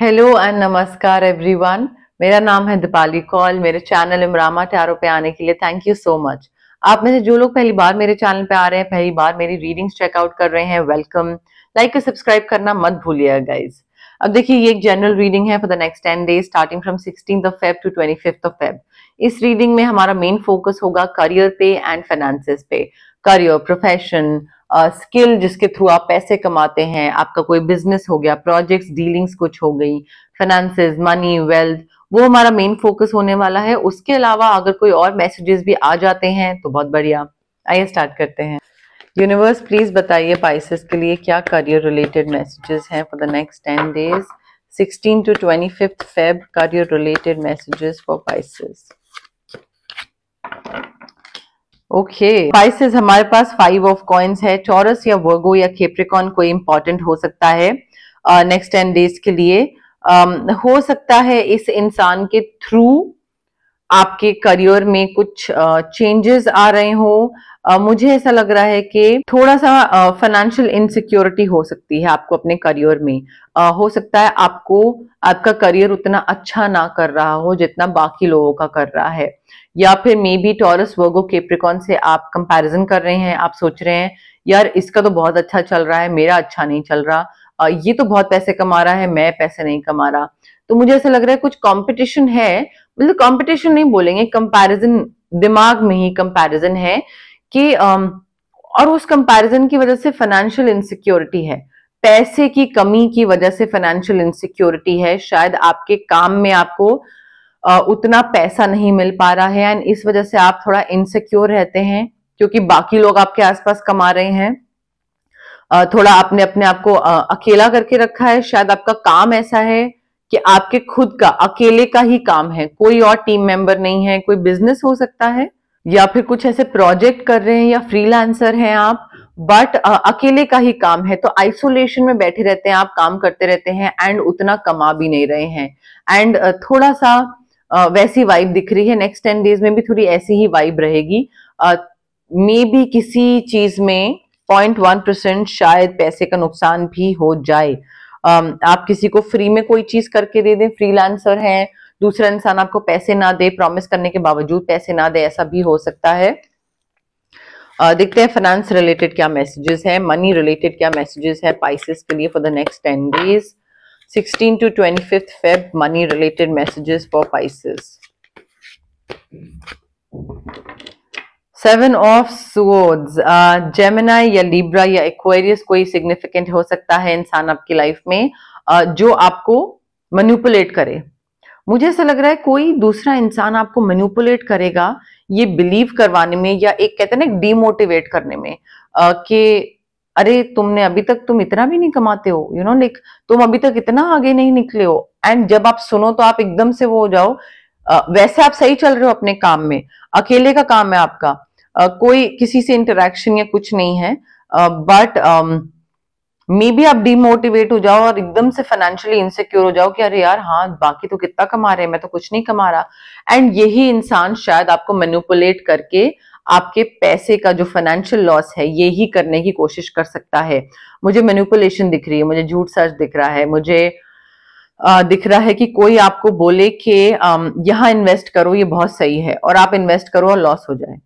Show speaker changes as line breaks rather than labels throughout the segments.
Hello and नमस्कार everyone मेरा नाम है दीपाली कौल मेरे चैनल इमरामा टैरो पे आने के लिए थैंक यू सो मच आप में से जो लोग पहली बार मेरे चैनल पे आ रहे हैं पहली बार मेरी रीडिंग्स चेकआउट कर रहे हैं वेलकम लाइक और सब्सक्राइब करना मत भूलिए गाइज अब देखिए ये एक जनरल रीडिंग है for the next ten days starting from sixteen of Feb to twenty fifth of Feb इस रीडिंग में हमारा मेन फोकस होगा करियर पे एंड फाइनेंसिस पे करियर प्रोफेशन स्किल uh, जिसके थ्रू आप पैसे कमाते हैं आपका कोई बिजनेस हो गया प्रोजेक्ट्स डीलिंग्स कुछ हो गई फाइनेंसेस मनी वेल्थ वो हमारा मेन फोकस होने वाला है उसके अलावा अगर कोई और मैसेजेस भी आ जाते हैं तो बहुत बढ़िया आइए स्टार्ट करते हैं यूनिवर्स प्लीज बताइए पाइसेस के लिए क्या करियर रिलेटेड मैसेजेस हैं for the next ten days 16 to 25th Feb career related messages for Pisces okay spices हमारे पास फाइव ऑफ कॉइन्स है चौरस या वर्गो या केप्रिकॉन कोई इंपॉर्टेंट हो सकता है नेक्स्ट टेन डेज के लिए um, हो सकता है इस इंसान के थ्रू आपके करियर में कुछ चेंजेस uh, आ रहे हो मुझे ऐसा लग रहा है कि थोड़ा सा फाइनेंशियल इनसिक्योरिटी हो सकती है आपको अपने करियर में आ, हो सकता है आपको आपका करियर उतना अच्छा ना कर रहा हो जितना बाकी लोगों का कर रहा है या फिर maybe Taurus Virgo Capricorn से आप कंपैरिजन कर रहे हैं आप सोच रहे हैं यार इसका तो बहुत अच्छा चल रहा है मेरा अच्छा नहीं चल रहा ये तो बहुत पैसे कमा रहा है मैं पैसे नहीं कमा रहा तो मुझे ऐसा लग रहा है कुछ कॉम्पिटिशन है मतलब कॉम्पिटिशन नहीं बोलेंगे कंपेरिजन दिमाग में ही कंपेरिजन है कि और उस कंपैरिजन की वजह से फाइनेंशियल इनसिक्योरिटी है पैसे की कमी की वजह से फाइनेंशियल इनसिक्योरिटी है शायद आपके काम में आपको उतना पैसा नहीं मिल पा रहा है एंड इस वजह से आप थोड़ा इनसिक्योर रहते हैं क्योंकि बाकी लोग आपके आसपास कमा रहे हैं थोड़ा आपने अपने आप को अकेला करके रखा है शायद आपका काम ऐसा है कि आपके खुद का अकेले का ही काम है कोई और टीम मेंबर नहीं है कोई बिजनेस हो सकता है या फिर कुछ ऐसे प्रोजेक्ट कर रहे हैं या फ्रीलांसर हैं आप बट अकेले का ही काम है तो आइसोलेशन में बैठे रहते हैं आप काम करते रहते हैं एंड उतना कमा भी नहीं रहे हैं एंड थोड़ा सा वैसी वाइब दिख रही है नेक्स्ट टेन डेज में भी थोड़ी ऐसी ही वाइब रहेगी मे बी भी किसी चीज में पॉइंट वन परसेंट शायद पैसे का नुकसान भी हो जाए आप किसी को फ्री में कोई चीज करके दे दें फ्रीलांसर हैं दूसरा इंसान आपको पैसे ना दे प्रॉमिस करने के बावजूद पैसे ना दे ऐसा भी हो सकता है आ, देखते हैं फाइनेंस रिलेटेड क्या मैसेजेस है मनी रिलेटेड क्या मैसेजेस है पाइसिस के लिए for the next ten days 16 to 25th Feb money related messages for Pisces seven of swords Gemini या लिब्रा या एक्वेरियस कोई सिग्निफिकेंट हो सकता है इंसान आपकी लाइफ में uh, जो आपको मनुपुलेट करे मुझे ऐसा लग रहा है कोई दूसरा इंसान आपको मैन्यूपुलेट करेगा ये बिलीव करवाने में या एक कहते ना डीमोटिवेट करने में कि अरे तुमने अभी तक तुम इतना भी नहीं कमाते हो यू नो लाइक तुम अभी तक इतना आगे नहीं निकले हो एंड जब आप सुनो तो आप एकदम से वो हो जाओ आ, वैसे आप सही चल रहे हो अपने काम में अकेले का काम है आपका आ, कोई किसी से इंटरेक्शन या कुछ नहीं है बट आ, मे भी आप डिमोटिवेट हो जाओ और एकदम से फाइनेंशियली इनसिक्योर हो जाओ कि अरे यार हाँ बाकी तो कितना कमा रहे हैं मैं तो कुछ नहीं कमा रहा एंड यही इंसान शायद आपको मेनुपुलेट करके आपके पैसे का जो फाइनेंशियल लॉस है ये ही करने की कोशिश कर सकता है मुझे मेनुपुलेशन दिख रही है मुझे झूठ सच दिख रहा है मुझे आ, दिख रहा है कि कोई आपको बोले कि यहाँ इन्वेस्ट करो ये बहुत सही है और आप इन्वेस्ट करो और लॉस हो जाए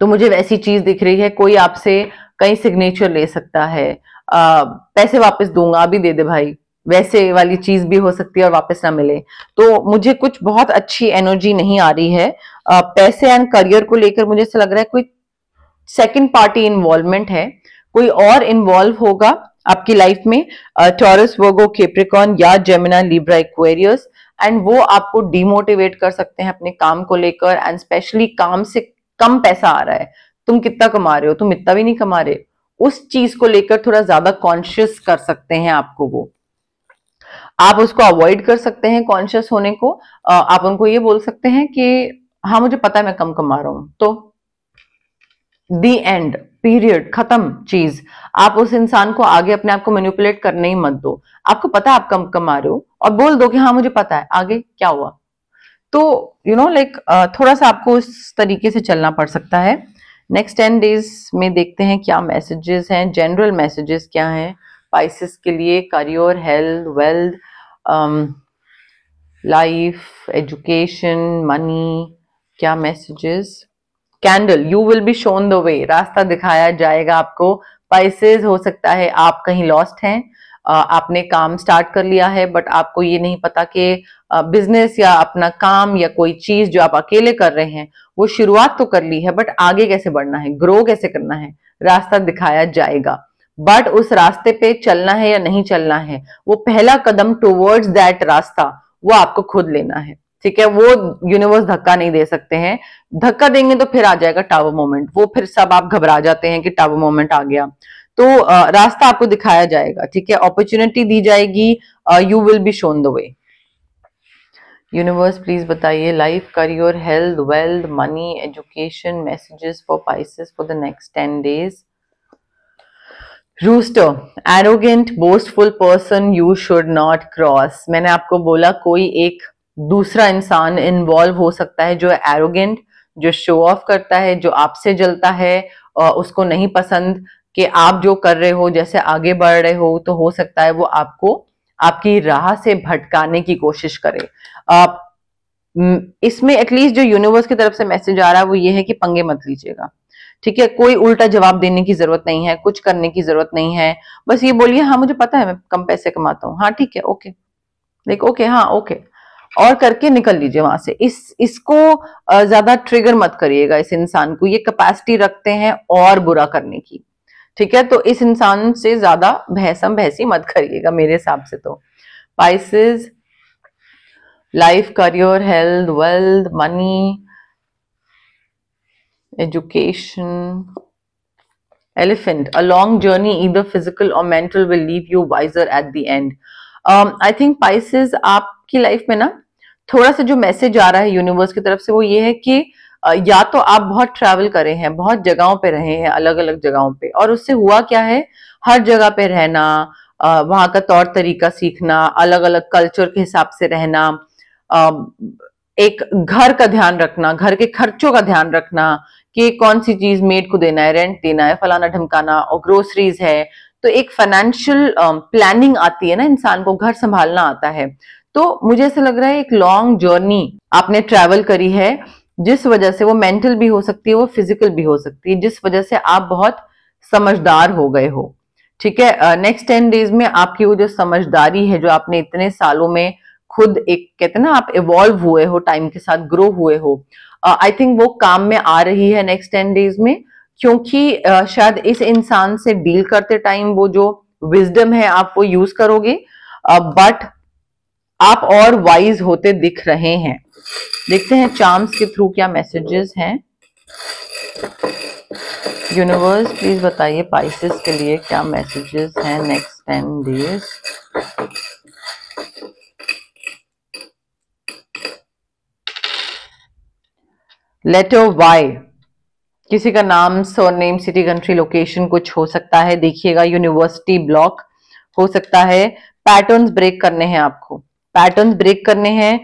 तो मुझे वैसी चीज दिख रही है कोई आपसे कहीं सिग्नेचर ले सकता है आ, पैसे वापस दूंगा अभी दे दे भाई वैसे वाली चीज भी हो सकती है और वापस ना मिले तो मुझे कुछ बहुत अच्छी एनर्जी नहीं आ रही है आ, पैसे एंड करियर को लेकर मुझे ऐसा लग रहा है कोई सेकेंड पार्टी इन्वॉल्वमेंट है कोई और इन्वॉल्व होगा आपकी लाइफ में टॉरस वर्गो केप्रिकॉन या जेमिना लिब्रा इक्वेरियस एंड वो आपको डिमोटिवेट कर सकते हैं अपने काम को लेकर एंड स्पेशली काम से कम पैसा आ रहा है तुम कितना कमा रहे हो तुम इतना भी नहीं कमा रहे उस चीज को लेकर थोड़ा ज्यादा कॉन्शियस कर सकते हैं आपको वो आप उसको अवॉइड कर सकते हैं कॉन्शियस होने को आप उनको ये बोल सकते हैं कि हाँ मुझे पता है मैं कम कमा रहा हूं तो दी एंड पीरियड खत्म चीज आप उस इंसान को आगे अपने आप को मैनिपुलेट करने ही मत दो आपको पता है आप कम कमा रहे हो और बोल दो कि हाँ मुझे पता है आगे क्या हुआ तो यू नो लाइक थोड़ा सा आपको इस तरीके से चलना पड़ सकता है नेक्स्ट टेन डेज में देखते हैं क्या मैसेजेस हैं जनरल मैसेजेस क्या हैं पाइसिस के लिए career health wealth life education money क्या messages candle you will be shown the way रास्ता दिखाया जाएगा आपको पाइसेस हो सकता है आप कहीं लॉस्ट हैं uh, आपने काम स्टार्ट कर लिया है बट आपको ये नहीं पता कि बिजनेस या अपना काम या कोई चीज जो आप अकेले कर रहे हैं वो शुरुआत तो कर ली है बट आगे कैसे बढ़ना है ग्रो कैसे करना है रास्ता दिखाया जाएगा बट उस रास्ते पे चलना है या नहीं चलना है वो पहला कदम टूवर्ड्स दैट रास्ता वो आपको खुद लेना है ठीक है वो यूनिवर्स धक्का नहीं दे सकते हैं धक्का देंगे तो फिर आ जाएगा टावर मोमेंट वो फिर सब आप घबरा जाते हैं कि टावर मोमेंट आ गया तो रास्ता आपको दिखाया जाएगा ठीक है अपॉर्चुनिटी दी जाएगी you will be shown the way universe please बताइए life career health wealth money education messages for Pisces for the next ten days rooster arrogant boastful person you should not cross मैंने आपको बोला कोई एक दूसरा इंसान इन्वॉल्व हो सकता है जो एरोगेंट जो शो ऑफ करता है जो आपसे जलता है उसको नहीं पसंद कि आप जो कर रहे हो जैसे आगे बढ़ रहे हो तो हो सकता है वो आपको आपकी राह से भटकाने की कोशिश करे इसमें एटलीस्ट जो यूनिवर्स की तरफ से मैसेज आ रहा है वो ये है कि पंगे मत लीजिएगा ठीक है कोई उल्टा जवाब देने की जरूरत नहीं है कुछ करने की जरूरत नहीं है बस ये बोलिए हाँ मुझे पता है मैं कम पैसे कमाता हूँ हाँ ठीक है ओके देख ओके हाँ ओके और करके निकल लीजिए वहां से इस इसको ज्यादा ट्रिगर मत करिएगा इस इंसान को ये कैपेसिटी रखते हैं और बुरा करने की ठीक है तो इस इंसान से ज्यादा भैसम भैसी मत करिएगा मेरे हिसाब से तो Pisces life career health wealth money education elephant a long journey इधर फिजिकल और mental will leave you wiser at the end I think Pisces आपकी लाइफ में ना थोड़ा सा जो मैसेज आ रहा है यूनिवर्स की तरफ से वो ये है कि uh, या तो आप बहुत ट्रैवल करे हैं बहुत जगहों पे रहे हैं अलग अलग जगहों पे और उससे हुआ क्या है हर जगह पे रहना वहां का तौर तरीका सीखना अलग अलग कल्चर के हिसाब से रहना एक घर का ध्यान रखना घर के खर्चों का ध्यान रखना कि कौन सी चीज मेड को देना है रेंट देना है फलाना ढमकाना और ग्रोसरीज है तो एक फाइनेंशियल प्लानिंग आती है ना इंसान को घर संभालना आता है तो मुझे ऐसा लग रहा है एक लॉन्ग जर्नी आपने ट्रैवल करी है जिस वजह से वो मेंटल भी हो सकती है वो फिजिकल भी हो सकती है जिस वजह से आप बहुत समझदार हो गए हो ठीक है नेक्स्ट टेन डेज में आपकी वो जो समझदारी है जो आपने इतने सालों में खुद एक कहते हैं ना आप इवॉल्व हुए हो टाइम के साथ ग्रो हुए हो आई uh, थिंक वो काम में आ रही है नेक्स्ट टेन डेज में क्योंकि uh, शायद इस इंसान से डील करते टाइम वो जो विजडम है आप वो यूज करोगे बट uh, आप और वाइज होते दिख रहे हैं देखते हैं चार्म्स के थ्रू क्या मैसेजेस हैं यूनिवर्स प्लीज बताइए पाइसिस के लिए क्या मैसेजेस हैं next ten days letter Y किसी का नाम surname city country location कुछ हो सकता है देखिएगा यूनिवर्सिटी ब्लॉक हो सकता है पैटर्न्स ब्रेक करने हैं आपको पैटर्न ब्रेक करने हैं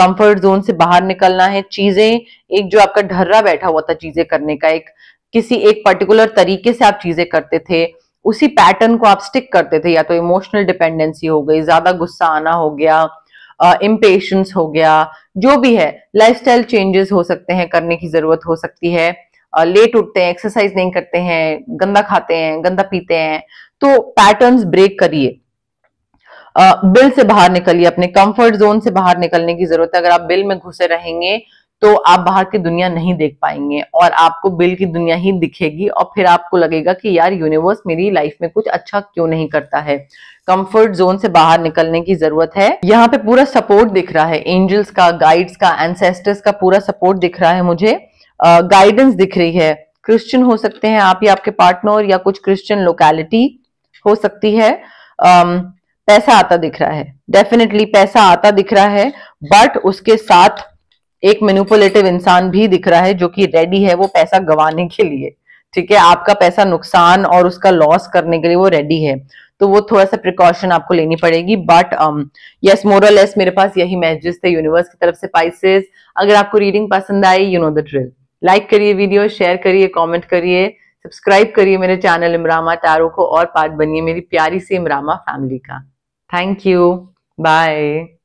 कंफर्ट जोन से बाहर निकलना है चीजें एक जो आपका ढर्रा बैठा हुआ था चीजें करने का एक किसी एक पर्टिकुलर तरीके से आप चीजें करते थे उसी पैटर्न को आप स्टिक करते थे या तो इमोशनल डिपेंडेंसी हो गई ज्यादा गुस्सा आना हो गया इम्पेशंस uh, हो गया जो भी है लाइफस्टाइल चेंजेस हो सकते हैं करने की जरूरत हो सकती है लेट उठते हैं एक्सरसाइज नहीं करते हैं गंदा खाते हैं गंदा पीते हैं तो पैटर्न्स ब्रेक करिए बिल से बाहर निकलिए अपने कंफर्ट जोन से बाहर निकलने की जरूरत है अगर आप बिल में घुसे रहेंगे तो आप बाहर की दुनिया नहीं देख पाएंगे और आपको बिल की दुनिया ही दिखेगी और फिर आपको लगेगा कि यार यूनिवर्स मेरी लाइफ में कुछ अच्छा क्यों नहीं करता है कंफर्ट जोन से बाहर निकलने की जरूरत है यहाँ पे पूरा सपोर्ट दिख रहा है एंजल्स का गाइड्स का एंसेस्टर्स का पूरा सपोर्ट दिख रहा है मुझे गाइडेंस दिख रही है क्रिश्चियन हो सकते हैं आप या आपके पार्टनर या कुछ क्रिश्चियन लोकेलिटी हो सकती है पैसा आता दिख रहा है डेफिनेटली पैसा आता दिख रहा है बट उसके साथ एक मेनुपुलेटिव इंसान भी दिख रहा है जो कि रेडी है वो पैसा गंवाने के लिए ठीक है आपका पैसा नुकसान और उसका लॉस करने के लिए वो रेडी है तो वो थोड़ा सा प्रिकॉशन आपको लेनी पड़ेगी बट यस मोरल लेस मेरे पास यही मैसेजेस थे यूनिवर्स की तरफ से पाइसेस अगर आपको रीडिंग पसंद आई you know the drill like करिए वीडियो शेयर करिए कमेंट करिए सब्सक्राइब करिए मेरे चैनल इमरामा टारो को और पार्ट बनिए मेरी प्यारी सी इमरामा फैमिली का Thank you. Bye.